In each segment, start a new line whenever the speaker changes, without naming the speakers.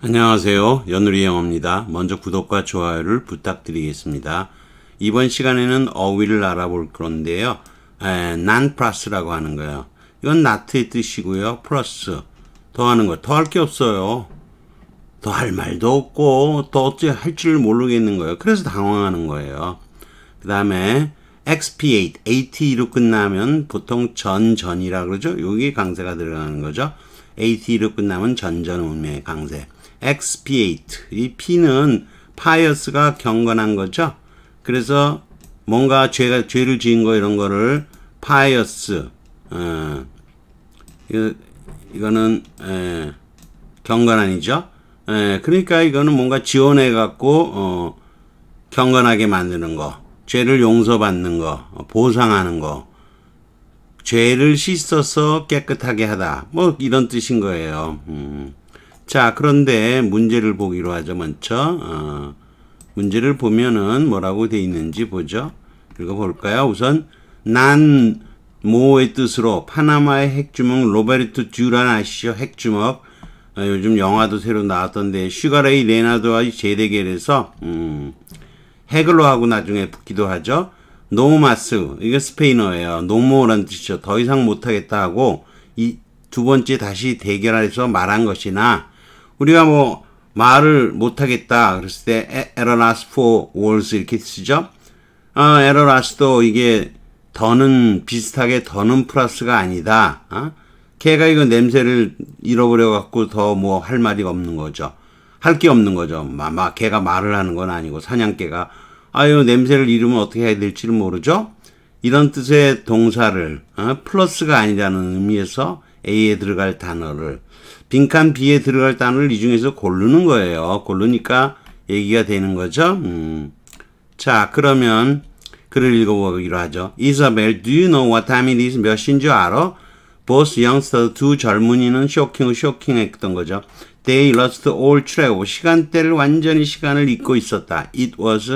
안녕하세요. 연우리 영어입니다. 먼저 구독과 좋아요를 부탁드리겠습니다. 이번 시간에는 어휘를 알아볼 건데요. 난 플러스라고 하는 거예요. 이건 나트의 뜻이고요. 플러스 더하는 거. 더 할 게 없어요. 더 할 말도 없고 더 어째 할줄 모르겠는 거예요. 그래서 당황하는 거예요. 그 다음에 expiate, at로 끝나면 보통 전전이라 그러죠. 여기 강세가 들어가는 거죠. at로 끝나면 전전 운명의 강세. expiate. 이 p는 pious가 경건한 거죠. 그래서 뭔가 죄가 죄를 지은 거 이런 거를 pious 어, 이거, 이거는 에, 경건한이죠. 에, 그러니까 이거는 뭔가 지원해 갖고 어, 경건하게 만드는 거, 죄를 용서받는 거, 어, 보상하는 거, 죄를 씻어서 깨끗하게 하다. 뭐 이런 뜻인 거예요. 음. 자, 그런데 문제를 보기로 하죠, 먼저. 어, 문제를 보면은 뭐라고 돼 있는지 보죠. 읽어볼까요? 우선, 난 모의 뜻으로 파나마의 핵주먹 로베르트 듀란 아시죠? 핵주먹. 어, 요즘 영화도 새로 나왔던데 슈가레이 레나도와 재대결에서 음, 핵으로 하고 나중에 붙기도 하죠. 노마스 이거 스페인어예요. 노모란 뜻이죠. 더 이상 못하겠다 하고 이 두 번째 다시 대결해서 말한 것이나 우리가 뭐 말을 못하겠다 그랬을 때 error last for words 이렇게 쓰죠. 아, error last도 이게 더는 비슷하게 더는 플러스가 아니다. 아? 걔가 이거 냄새를 잃어버려 갖고 더 뭐 할 말이 없는 거죠. 할 게 없는 거죠. 마, 마, 걔가 말을 하는 건 아니고 사냥개가 아유 냄새를 잃으면 어떻게 해야 될지를 모르죠. 이런 뜻의 동사를 어? 플러스가 아니라는 의미에서 A에 들어갈 단어를 빈칸 B에 들어갈 단어를 이 중에서 고르는 거예요. 고르니까 얘기가 되는 거죠. 음. 자 그러면 글을 읽어보기로 하죠. Isabel, do you know what time it is? 몇 시인 줄 알아? Both youngsters, 두 젊은이는 쇼킹, 쇼킹했던 거죠. They lost all track. 시간대를 완전히 시간을 잊고 있었다. It was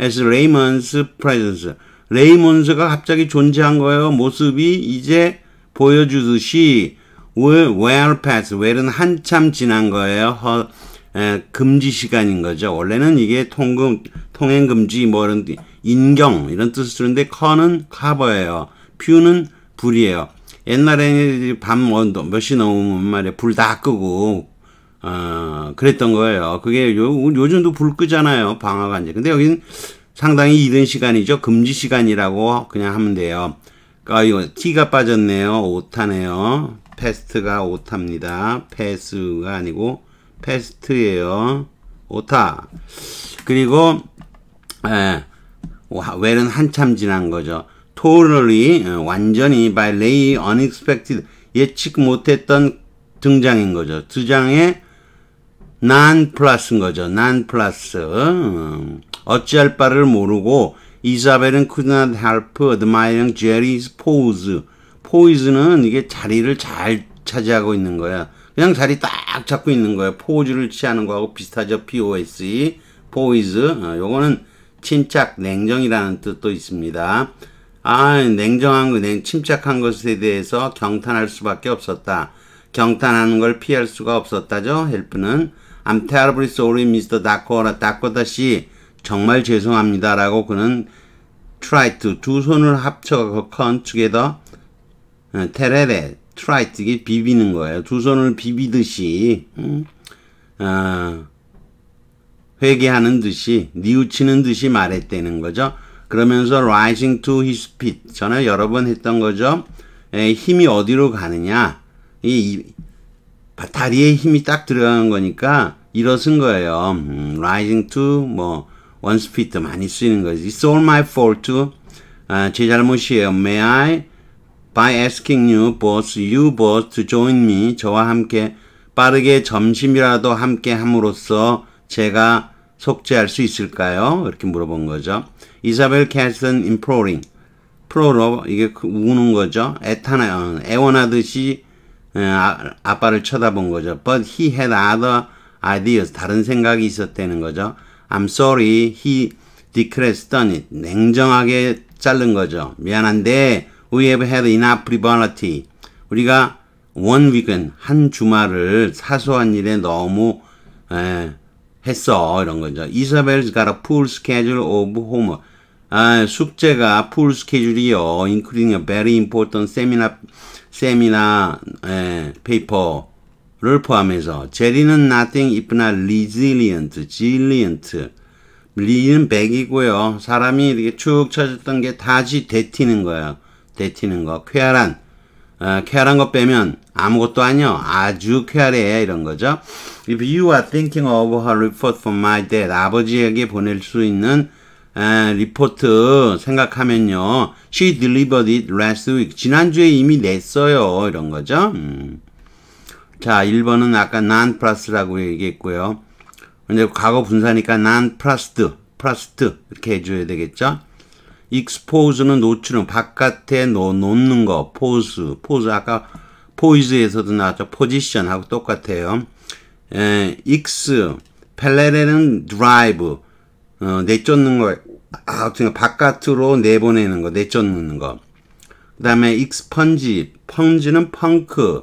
as Raymond's presence. 레이몬스가 갑자기 존재한 거예요. 모습이 이제 보여주듯이 will well pass. well은 한참 지난 거예요. 허, 에, 금지 시간인 거죠. 원래는 이게 통금, 통행 금지, 뭐 이런, 인경, 이런 뜻을 쓰는데, 커는 커버예요. 퓨는 불이에요. 옛날에는 밤 뭐, 몇시 넘으면 말이야. 불다 끄고, 어, 그랬던 거예요. 그게 요, 요즘도 불 끄잖아요. 방화간제. 근데 여기는 상당히 이른 시간이죠. 금지 시간이라고 그냥 하면 돼요. 아, 이거 T가 빠졌네요. 오타네요 패스트가 오타입니다. 패스가 아니고 패스트예요. 오타. 그리고 에, 예, 웰은 한참 지난 거죠. totally 예, 완전히 by lay unexpected 예측 못했던 등장인 거죠. 두 장의 난 플러스인 거죠. 난 플러스. 음, 어찌할 바를 모르고 이사벨은 could not help admiring Jerry's pose. 포이즈는 이게 자리를 잘 차지하고 있는 거야. 그냥 자리 딱 잡고 있는 거야. 포즈를 취하는 거하고 비슷하죠. POSE, 포이즈. 어, 요거는 침착, 냉정이라는 뜻도 있습니다. 아, 냉정한 거, 냉, 침착한 것에 대해서 경탄할 수밖에 없었다. 경탄하는 걸 피할 수가 없었다죠. 헬프는 I'm terribly sorry, Mr. 다코라 다코다 씨. 정말 죄송합니다라고 그는 try to 두 손을 합쳐 건축에 그, g 예, 테레레 트라이트기 비비는 거예요. 두 손을 비비듯이 아, 회개하는 듯이 뉘우치는 듯이 말했다는 거죠. 그러면서 rising to his feet 전에 여러 번 했던 거죠. 예, 힘이 어디로 가느냐 이, 이 다리에 힘이 딱 들어가는 거니까 일어선 거예요. 음, rising to 뭐 one feet 많이 쓰이는 거지. It's all my fault. 아, 제 잘못이에요. May I by asking you both, you both to join me. 저와 함께 빠르게 점심이라도 함께 함으로써 제가 속죄할 수 있을까요? 이렇게 물어본 거죠. 이사벨 캐슨 imploring. 프로로 이게 그 우는 거죠. 애타나 애원하듯이 아, 아빠를 쳐다본 거죠. But he had other ideas. 다른 생각이 있었다는 거죠. I'm sorry. He d e c l a r e d it. 냉정하게 자른 거죠. 미안한데 We have had enough frivolity. 우리가 one weekend, 한 주말을 사소한 일에 너무 에, 했어. 이런 거죠. Isabel's got a full schedule of homework. 아, 숙제가 풀 스케줄이요. including a very important seminar, seminar 에, paper를 포함해서 제리는 nothing if not resilient, resilient. 리는 100이고요. 사람이 이렇게 쭉 쳐졌던 게 다시 데티는 거예요. 데치는 거 쾌활한 어, 쾌활한 것 빼면 아무것도 아니요 아주 쾌활해 이런 거죠 If you are thinking of a report f o m my dad 아버지에게 보낼 수 있는 에, 리포트 생각하면요 She delivered it last week 지난주에 이미 냈어요 이런 거죠 음. 자 1번은 아까 non plus라고 얘기했고요 근데 과거 분사니까 non plus, plus 이렇게 해줘야 되겠죠 익스포즈는 노출은 바깥에 놓, 는거 포즈 포즈 아까 포이즈에서도 나왔죠 포지션하고 똑같아요 에, 익스 펠레레는 드라이브 어, 내쫓는 거 아, 바깥으로 내보내는 거 내쫓는 거그 다음에 익스펀지 펑지는 펑크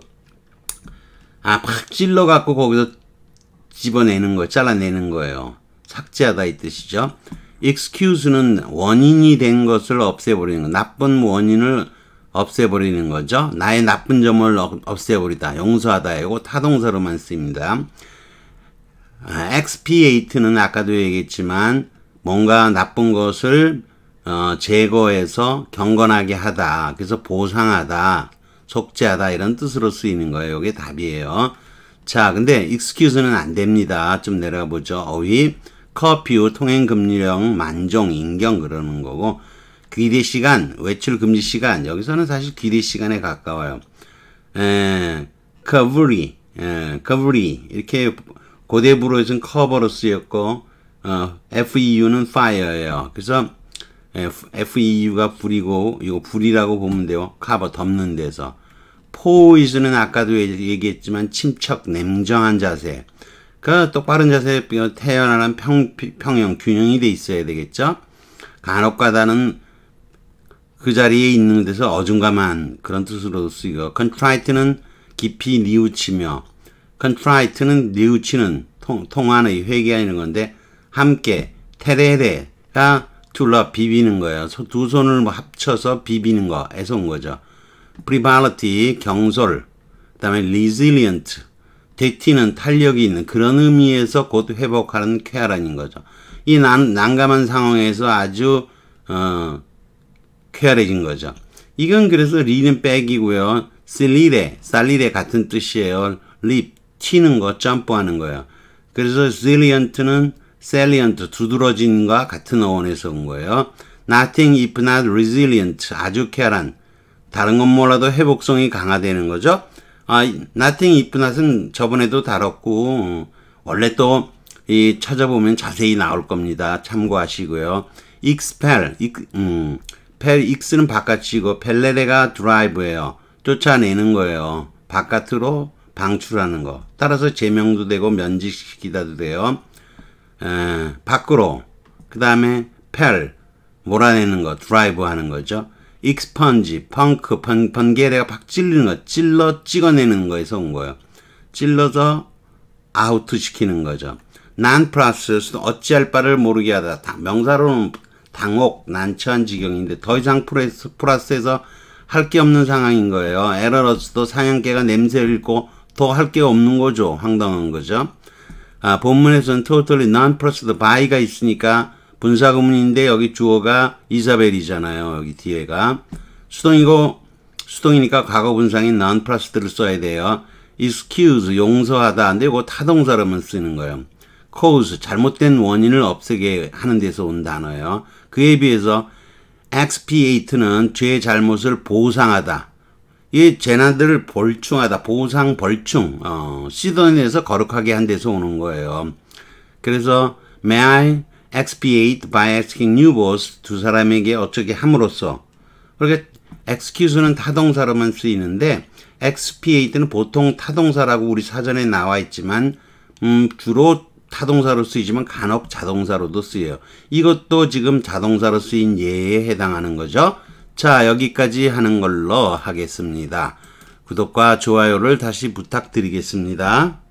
아팍 찔러 갖고 거기서 집어내는 거 잘라내는 거예요 삭제하다 이 뜻이죠 excuse는 원인이 된 것을 없애버리는 거. 나쁜 원인을 없애버리는 거죠. 나의 나쁜 점을 없애버리다. 용서하다. 이거 타동사로만 씁니다. 아, expiate는 아까도 얘기했지만 뭔가 나쁜 것을 어, 제거해서 경건하게 하다. 그래서 보상하다. 속죄하다. 이런 뜻으로 쓰이는 거예요. 이게 답이에요. 자, 근데 excuse는 안 됩니다. 좀 내려가 보죠. 어휘. 특허 비율 통행금리령 만종 인경 그러는 거고 귀리 시간 외출 금지 시간 여기서는 사실 귀리 시간에 가까워요. 에, 커브리 에, 커브리 이렇게 고대 불어에서는 커버러스였고 어, FEU는 fire예요. 그래서 FEU가 불이고 이거 불이라고 보면 돼요. 커버 덮는 데서 포이즈는 아까도 얘기했지만 침착 냉정한 자세. 그 똑바른 자세에 태어나는 평, 평형, 균형이 돼 있어야 되겠죠? 간혹가다는 그 자리에 있는 데서 어중간한 그런 뜻으로도 쓰이고 contrite는 깊이 뉘우치며 contrite는 뉘우치는 통, 통하는 회개하는 건데 함께 테레레가 둘러 비비는 거예요. 두 손을 뭐 합쳐서 비비는 거에서 온 거죠. privality 경솔 그 다음에 resilient 데티는 탄력이 있는 그런 의미에서 곧 회복하는 쾌활한인 거죠. 이 난, 난감한 상황에서 아주 어, 쾌활해진 거죠. 이건 그래서 리는 백이고요. 슬리레, 살리레 같은 뜻이에요. 립, 튀는 거, 점프하는 거예요. 그래서 resilient,는 salient, 두드러진과 같은 어원에서 온 거예요. nothing if not resilient, 아주 쾌활한. 다른 건 몰라도 회복성이 강화되는 거죠. 아, nothing if not은 저번에도 다뤘고, 원래 또, 이, 찾아보면 자세히 나올 겁니다. 참고하시고요. expel, 음, pel, 는 바깥이고, 펠레레가 드라이브예요. 쫓아내는 거예요. 바깥으로 방출하는 거. 따라서 제명도 되고, 면직시키다도 돼요. 에, 밖으로. 그 다음에, 펠, 몰아내는 거, 드라이브 하는 거죠. 익스펀지, 펑크, 번, 번개 내가 박 찔리는 거, 찔러 찍어내는 거에서 온 거예요. 찔러서 아우 시키는 거죠. 난 플러스 어찌할 바를 모르게 하다. 명사로는 당혹, 난처한 지경인데 더 이상 플러스, 플러스에서 할 게 없는 상황인 거예요. 에러러스도 사냥개가 냄새를 잃고 더 할 게 없는 거죠. 황당한 거죠. 아, 본문에서는 totally non plus the by가 있으니까 분사구문인데 여기 주어가 이사벨이잖아요. 여기 뒤에가 수동이고 수동이니까 과거 분사인 non plus를 써야 돼요. excuse 용서하다 근데 이거 타동사로만 쓰는 거예요. cause 잘못된 원인을 없애게 하는 데서 온 단어예요. 그에 비해서 expiate는 죄의 잘못을 보상하다. 이 재난들을 벌충하다, 보상 벌충, 어, 시돈에서 거룩하게 한 데서 오는 거예요. 그래서 may I expiate by asking new boss 두 사람에게 어쩌게 함으로써 그렇게 그러니까 excuse는 타동사로만 쓰이는데 expiate는 보통 타동사라고 우리 사전에 나와 있지만 음, 주로 타동사로 쓰이지만 간혹 자동사로도 쓰여요. 이것도 지금 자동사로 쓰인 예에 해당하는 거죠. 자 여기까지 하는 걸로 하겠습니다. 구독과 좋아요를 다시 부탁드리겠습니다.